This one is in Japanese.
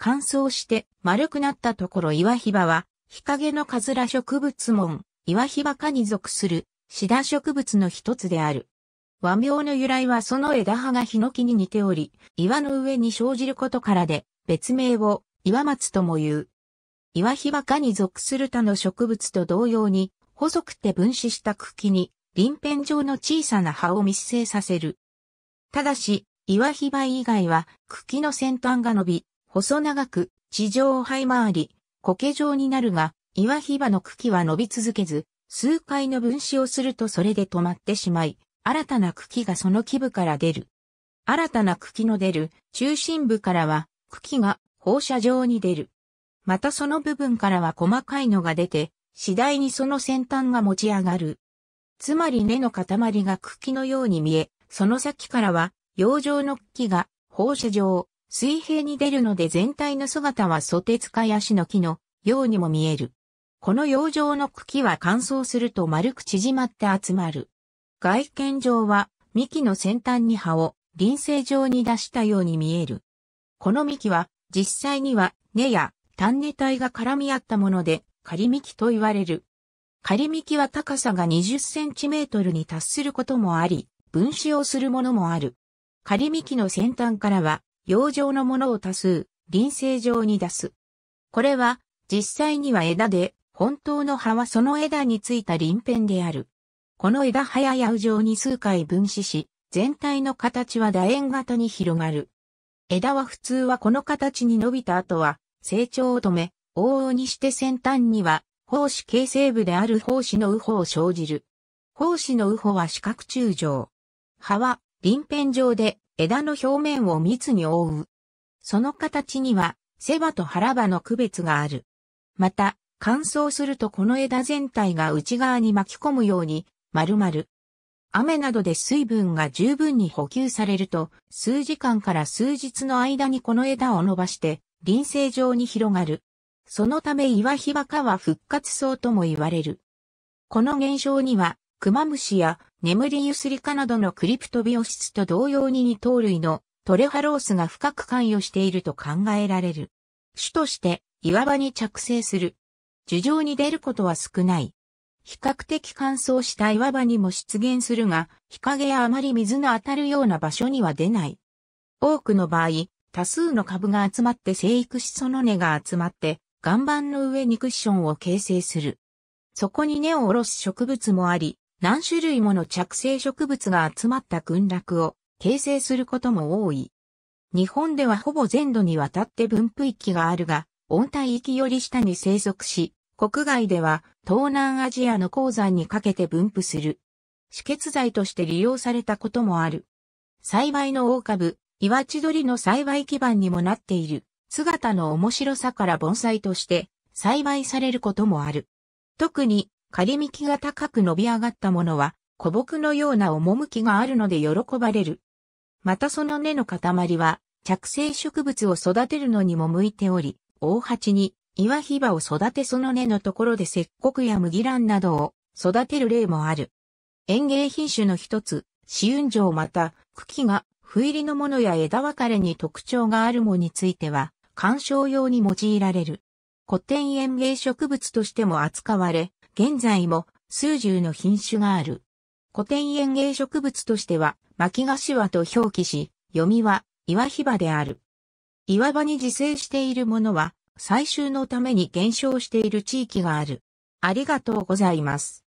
乾燥して丸くなったところ岩ヒバは、日陰のカズラ植物門、岩ヒバ科に属する、シダ植物の一つである。和名の由来はその枝葉がヒノキに似ており、岩の上に生じることからで、別名を岩松とも言う。岩ヒバ科に属する他の植物と同様に、細くて分子した茎に、鱗片状の小さな葉を密生させる。ただし、岩ヒバ以外は茎の先端が伸び、細長く、地上を這い回り、苔状になるが、岩ひばの茎は伸び続けず、数回の分子をするとそれで止まってしまい、新たな茎がその基部から出る。新たな茎の出る中心部からは茎が放射状に出る。またその部分からは細かいのが出て、次第にその先端が持ち上がる。つまり根の塊が茎のように見え、その先からは、葉状の茎が放射状、水平に出るので全体の姿はソテツカヤシの木のようにも見える。この養生の茎は乾燥すると丸く縮まって集まる。外見上は幹の先端に葉を輪生状に出したように見える。この幹は実際には根や単根体が絡み合ったもので仮幹と言われる。仮幹は高さが20センチメートルに達することもあり、分子をするものもある。仮幹の先端からは洋上のものを多数、輪生状に出す。これは、実際には枝で、本当の葉はその枝についた輪片である。この枝葉や葉状に数回分子し、全体の形は楕円型に広がる。枝は普通はこの形に伸びた後は、成長を止め、往々にして先端には、胞子形成部である胞子の右方を生じる。胞子の右方は四角柱状。葉は、輪片状で、枝の表面を密に覆う。その形には、背葉と腹葉の区別がある。また、乾燥するとこの枝全体が内側に巻き込むように、丸々。雨などで水分が十分に補給されると、数時間から数日の間にこの枝を伸ばして、輪生状に広がる。そのため岩ひばかは復活層とも言われる。この現象には、クマムシや眠りゆすりカなどのクリプトビオシスと同様に二頭類のトレハロースが深く関与していると考えられる。種として岩場に着生する。樹上に出ることは少ない。比較的乾燥した岩場にも出現するが、日陰やあまり水の当たるような場所には出ない。多くの場合、多数の株が集まって生育しその根が集まって、岩盤の上にクッションを形成する。そこに根を下ろす植物もあり、何種類もの着生植物が集まった群落を形成することも多い。日本ではほぼ全土にわたって分布域があるが、温帯域より下に生息し、国外では東南アジアの鉱山にかけて分布する。止血剤として利用されたこともある。栽培の大株、岩地鳥の栽培基盤にもなっている、姿の面白さから盆栽として栽培されることもある。特に仮幹が高く伸び上がったものは、古木のような趣があるので喜ばれる。またその根の塊は、着生植物を育てるのにも向いており、大鉢に岩ひばを育てその根のところで石穀や麦蘭などを育てる例もある。園芸品種の一つ、紫雲城。また、茎が不入りのものや枝分かれに特徴があるもについては、観賞用に用いられる。古典園芸植物としても扱われ、現在も数十の品種がある。古典園芸植物としては、巻菓子葉と表記し、読みは岩ヒバである。岩場に自生しているものは、採集のために減少している地域がある。ありがとうございます。